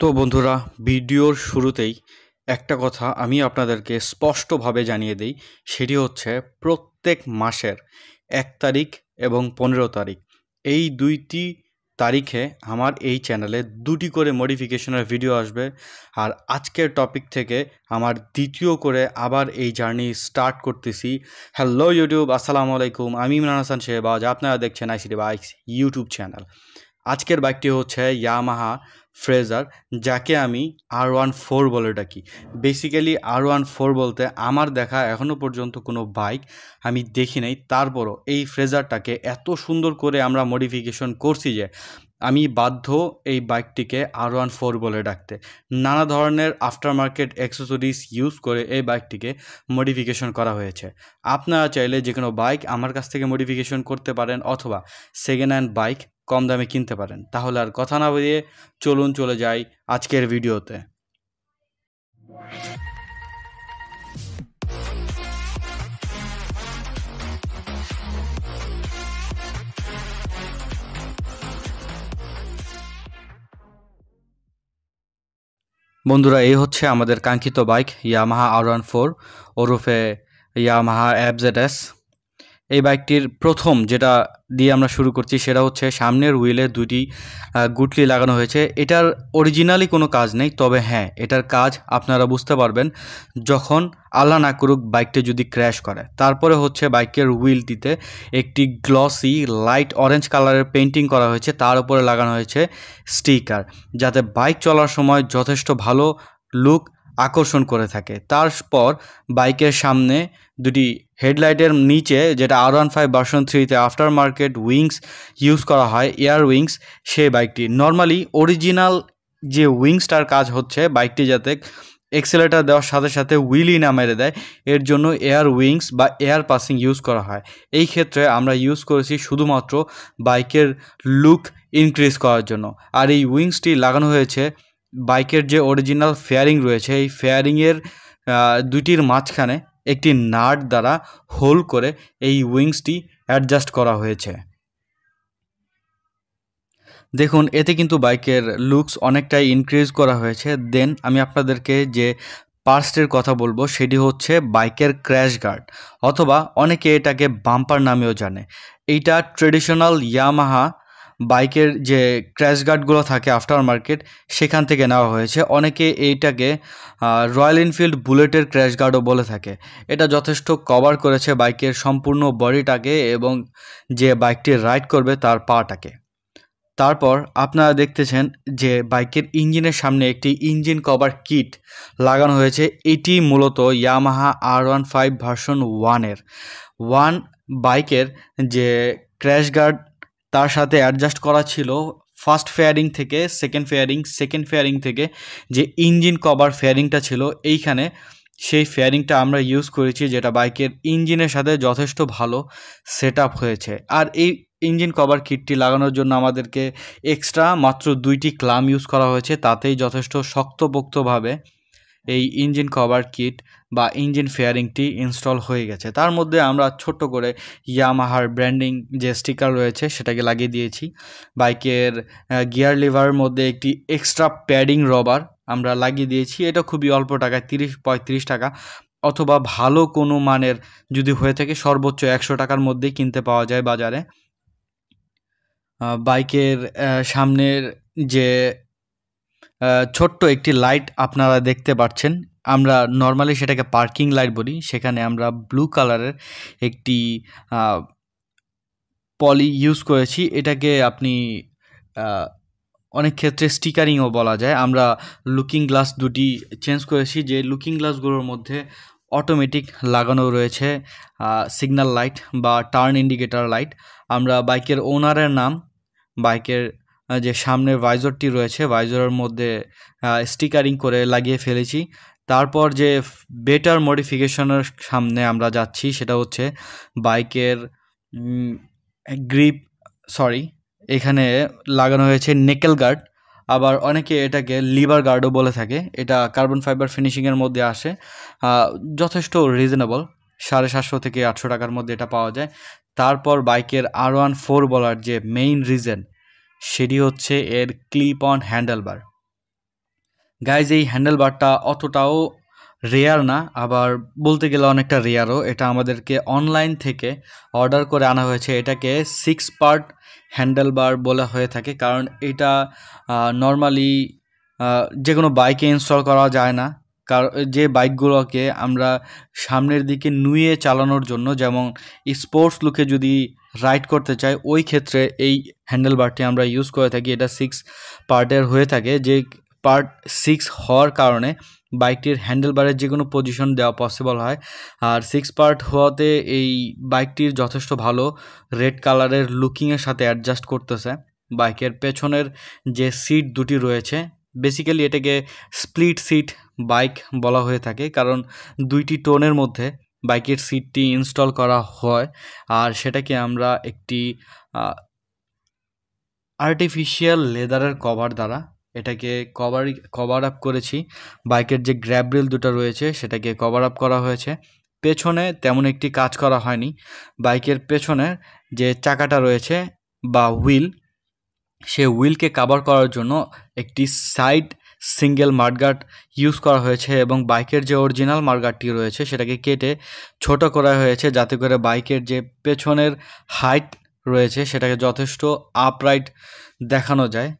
তো বন্ধুরা ভিডিওর শুরুতেই একটা কথা আমি আপনাদেরকে স্পষ্টভাবে জানিয়ে দিই সেটি হচ্ছে প্রত্যেক মাসের এক তারিখ এবং পনেরো তারিখ এই দুইটি তারিখে আমার এই চ্যানেলে দুটি করে মডিফিকেশনের ভিডিও আসবে আর আজকের টপিক থেকে আমার দ্বিতীয় করে আবার এই জার্নি স্টার্ট করতেছি হ্যালো ইউটিউব আসসালামু আলাইকুম আমি ইমরান হাসান শেহবাজ আপনারা দেখছেন আইসিডি বাইক ইউটিউব চ্যানেল আজকের বাইকটি হচ্ছে ইয়ামাহা ফ্রেজার যাকে আমি আর ওয়ান ফোর বলে ডাকি বেসিক্যালি আর ওয়ান ফোর বলতে আমার দেখা এখনও পর্যন্ত কোনো বাইক আমি দেখি নাই তারপরও এই ফ্রেজারটাকে এত সুন্দর করে আমরা মডিফিকেশন করছি যে আমি বাধ্য এই বাইকটিকে আর ওয়ান ফোর বলে ডাকতে নানা ধরনের আফটার মার্কেট অ্যাক্সেসরিজ ইউজ করে এই বাইকটিকে মডিফিকেশন করা হয়েছে আপনারা চাইলে যে কোনো বাইক আমার কাছ থেকে মডিফিকেশন করতে পারেন অথবা সেকেন্ড হ্যান্ড বাইক কম দামে কিনতে পারেন তাহলে আর কথা না বেরিয়ে চলুন চলে যাই আজকের ভিডিওতে বন্ধুরা এই হচ্ছে আমাদের কাঙ্ক্ষিত bike Yamaha R one four ওরফে ইয়ামাহা অ্যাবজেড এস এই বাইকটির প্রথম যেটা দিয়ে আমরা শুরু করছি সেটা হচ্ছে সামনের হুইলে দুটি গুটলি লাগানো হয়েছে এটার অরিজিনালি কোনো কাজ নেই তবে হ্যাঁ এটার কাজ আপনারা বুঝতে পারবেন যখন আল্লা না করুক বাইকটি যদি ক্র্যাশ করে তারপরে হচ্ছে বাইকের হুইলটিতে একটি গ্লসি লাইট অরেঞ্জ কালারের পেন্টিং করা হয়েছে তার উপরে লাগানো হয়েছে স্টিকার যাতে বাইক চলার সময় যথেষ্ট ভালো লুক আকর্ষণ করে থাকে তারপর বাইকের সামনে দুটি হেডলাইটের নিচে যেটা আর ওয়ান ফাইভ ভার্সন থ্রিতে আফটার মার্কেট উইংস ইউজ করা হয় এয়ার উইংস সেই বাইকটি নর্মালি অরিজিনাল যে উইংসটার কাজ হচ্ছে বাইকটি যাতে এক্সেলেটার দেওয়ার সাথে সাথে উইলি না মেরে দেয় এর জন্য এয়ার উইংস বা এয়ার পাসিং ইউজ করা হয় এই ক্ষেত্রে আমরা ইউজ করেছি শুধুমাত্র বাইকের লুক ইনক্রিজ করার জন্য আর এই উইংসটি লাগানো হয়েছে বাইকের যে অরিজিনাল ফেয়ারিং রয়েছে এই ফেয়ারিংয়ের দুইটির মাঝখানে একটি নাট দ্বারা হোল করে এই উইংসটি অ্যাডজাস্ট করা হয়েছে দেখুন এতে কিন্তু বাইকের লুকস অনেকটাই ইনক্রিজ করা হয়েছে দেন আমি আপনাদেরকে যে পার্সটির কথা বলবো সেটি হচ্ছে বাইকের ক্র্যাশ গার্ড অথবা অনেকে এটাকে বাম্পার নামেও জানে এইটা ট্রেডিশনাল ইয়ামাহা বাইকের যে ক্র্যাশ গার্ডগুলো থাকে আফটার মার্কেট সেখান থেকে নেওয়া হয়েছে অনেকে এইটাকে রয়্যাল এনফিল্ড বুলেটের ক্র্যাশ গার্ডও বলে থাকে এটা যথেষ্ট কভার করেছে বাইকের সম্পূর্ণ বডিটাকে এবং যে বাইকটি রাইড করবে তার পাটাকে তারপর আপনারা দেখতেছেন যে বাইকের ইঞ্জিনের সামনে একটি ইঞ্জিন কভার কিট লাগানো হয়েছে এটি মূলত Yamaha R one five version ওয়ানের ওয়ান বাইকের যে ক্র্যাশ গার্ড তার সাথে অ্যাডজাস্ট করা ছিল ফার্স্ট ফেয়ারিং থেকে সেকেন্ড ফেয়ারিং সেকেন্ড ফেয়ারিং থেকে যে ইঞ্জিন কভার ফেয়ারিংটা ছিল এইখানে সেই ফেয়ারিংটা আমরা ইউজ করেছি যেটা বাইকের ইঞ্জিনের সাথে যথেষ্ট ভালো সেট হয়েছে আর এই ইঞ্জিন কভার কিটটি লাগানোর জন্য আমাদেরকে এক্সট্রা মাত্র দুইটি ক্লাম ইউজ করা হয়েছে তাতেই যথেষ্ট শক্তপোক্তভাবে এই ইঞ্জিন কভার কিট বা ইঞ্জিন ফেয়ারিংটি ইনস্টল হয়ে গেছে তার মধ্যে আমরা ছোট্ট করে ইয়ামাহার ব্র্যান্ডিং যে স্টিকার রয়েছে সেটাকে লাগিয়ে দিয়েছি বাইকের গিয়ার লিভারের মধ্যে একটি এক্সট্রা প্যাডিং রবার আমরা লাগিয়ে দিয়েছি এটা খুবই অল্প টাকায় তিরিশ পঁয়ত্রিশ টাকা অথবা ভালো কোনো মানের যদি হয়ে থাকে সর্বোচ্চ একশো টাকার মধ্যেই কিনতে পাওয়া যায় বাজারে বাইকের সামনের যে ছোট্ট একটি লাইট আপনারা দেখতে পাচ্ছেন আমরা নর্মালি সেটাকে পার্কিং লাইট বলি সেখানে আমরা ব্লু কালারের একটি পলি ইউজ করেছি এটাকে আপনি অনেক ক্ষেত্রে স্টিকারিংও বলা যায় আমরা লুকিং গ্লাস দুটি চেঞ্জ করেছি যে লুকিং গ্লাসগুলোর মধ্যে অটোমেটিক লাগানো রয়েছে সিগন্যাল লাইট বা টার্ন ইন্ডিকেটর লাইট আমরা বাইকের ওনারের নাম বাইকের যে সামনের ভাইজরটি রয়েছে ভাইজরের মধ্যে স্টিকারিং করে লাগিয়ে ফেলেছি তারপর যে বেটার মডিফিকেশনের সামনে আমরা যাচ্ছি সেটা হচ্ছে বাইকের গ্রিপ সরি এখানে লাগানো হয়েছে নেকেল গার্ড আবার অনেকে এটাকে লিভার গার্ডও বলে থাকে এটা কার্বন ফাইবার ফিনিশিংয়ের মধ্যে আসে যথেষ্ট রিজনেবল সাড়ে সাতশো থেকে আটশো টাকার মধ্যে এটা পাওয়া যায় তারপর বাইকের আর ওয়ান ফোর বলার যে মেইন রিজন সেটি হচ্ছে এর ক্লিপ অন হ্যান্ডেলবার গাইজ এই হ্যান্ডেলবারটা অতটাও রেয়ার না আবার বলতে গেলে অনেকটা রেয়ারও এটা আমাদেরকে অনলাইন থেকে অর্ডার করে আনা হয়েছে এটাকে সিক্স পার্ট হ্যান্ডেলবার বলা হয়ে থাকে কারণ এটা নর্মালি যে কোনো বাইকে ইনস্টল করা যায় না যে বাইকগুলোকে আমরা সামনের দিকে নুয়ে চালানোর জন্য যেমন স্পোর্টস লুকে যদি রাইড করতে চাই ওই ক্ষেত্রে এই হ্যান্ডেলবারটি আমরা ইউজ করে থাকি এটা সিক্স পার্টের হয়ে থাকে যে পার্ট সিক্স হওয়ার কারণে বাইকটির বারের যে কোনো পজিশন দেওয়া পসিবল হয় আর সিক্স পার্ট হওয়াতে এই বাইকটির যথেষ্ট ভালো রেড কালারের লুকিংয়ের সাথে অ্যাডজাস্ট করতেছে বাইকের পেছনের যে সিট দুটি রয়েছে বেসিক্যালি এটাকে স্প্লিট সিট বাইক বলা হয়ে থাকে কারণ দুইটি টোনের মধ্যে বাইকের সিটটি ইনস্টল করা হয় আর সেটাকে আমরা একটি আর্টিফিশিয়াল লেদারের কভার দ্বারা এটাকে কভার কভার আপ করেছি বাইকের যে গ্র্যাবরেল দুটো রয়েছে সেটাকে কভার আপ করা হয়েছে পেছনে তেমন একটি কাজ করা হয়নি বাইকের পেছনে যে চাকাটা রয়েছে বা হুইল সে হুইলকে কাভার করার জন্য একটি সাইড সিঙ্গেল মাঠগার্ড ইউজ করা হয়েছে এবং বাইকের যে অরিজিনাল মাঠগার্ডটি রয়েছে সেটাকে কেটে ছোট করা হয়েছে যাতে করে বাইকের যে পেছনের হাইট রয়েছে সেটাকে যথেষ্ট আপরাইট দেখানো যায়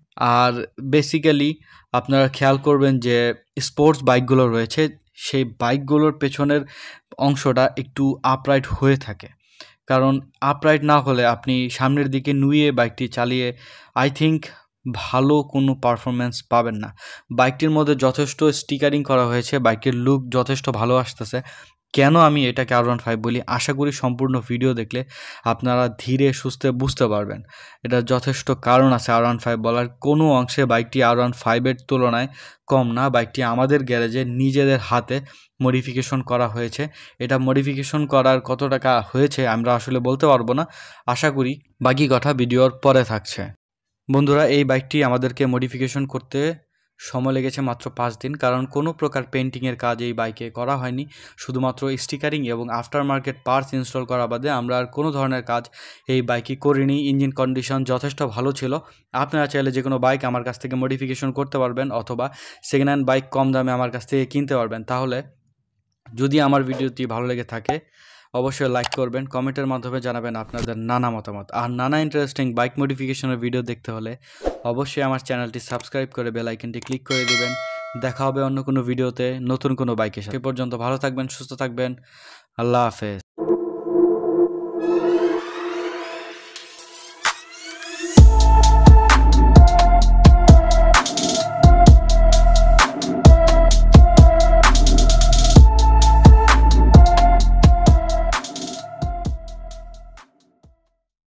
আর বেসিক্যালি আপনারা খেয়াল করবেন যে স্পোর্টস বাইকগুলো রয়েছে সেই বাইকগুলোর পেছনের অংশটা একটু আপরাইট হয়ে থাকে কারণ আপরাইট না হলে আপনি সামনের দিকে নুয়ে বাইকটি চালিয়ে আই থিঙ্ক ভালো কোনো পারফরম্যান্স পাবেন না বাইকটির মধ্যে যথেষ্ট স্টিকারিং করা হয়েছে বাইকটির লুক যথেষ্ট ভালো আসতেছে কেন আমি এটাকে আর ওয়ান ফাইভ বলি আশা করি সম্পূর্ণ ভিডিও দেখলে আপনারা ধীরে সুস্থে বুঝতে পারবেন এটা যথেষ্ট কারণ আছে আর ওয়ান ফাইভ বলার কোনো অংশে বাইকটি আর ওয়ান ফাইভের তুলনায় কম না বাইকটি আমাদের গ্যারেজে নিজেদের হাতে মডিফিকেশন করা হয়েছে এটা মডিফিকেশন করার কত টাকা হয়েছে আমরা আসলে বলতে পারবো না আশা করি বাকি কথা ভিডিওর পরে থাকছে বন্ধুরা এই বাইকটি আমাদেরকে মডিফিকেশন করতে সময় লেগেছে মাত্র পাঁচ দিন কারণ কোনো প্রকার পেন্টিংয়ের কাজ এই বাইকে করা হয়নি শুধুমাত্র স্টিকারিং এবং আফটার মার্কেট পার্টস ইনস্টল করা বাদে আমরা আর কোনো ধরনের কাজ এই বাইকে করিনি ইঞ্জিন কন্ডিশন যথেষ্ট ভালো ছিল আপনারা চাইলে যে কোনো বাইক আমার কাছ থেকে মডিফিকেশন করতে পারবেন অথবা সেকেন্ড হ্যান্ড বাইক কম দামে আমার কাছ থেকে কিনতে পারবেন তাহলে যদি আমার ভিডিওটি ভালো লেগে থাকে অবশ্যই লাইক করবেন কমেন্টের মাধ্যমে জানাবেন আপনাদের নানা মতামত আর নানা ইন্টারেস্টিং বাইক মডিফিকেশনের ভিডিও দেখতে হলে অবশ্যই আমার চ্যানেলটি সাবস্ক্রাইব করে বেল ক্লিক করে দেবেন দেখা হবে অন্য কোনো ভিডিওতে নতুন কোনো বাইকের সাথে পর্যন্ত ভালো থাকবেন সুস্থ থাকবেন আল্লাহ হাফেজ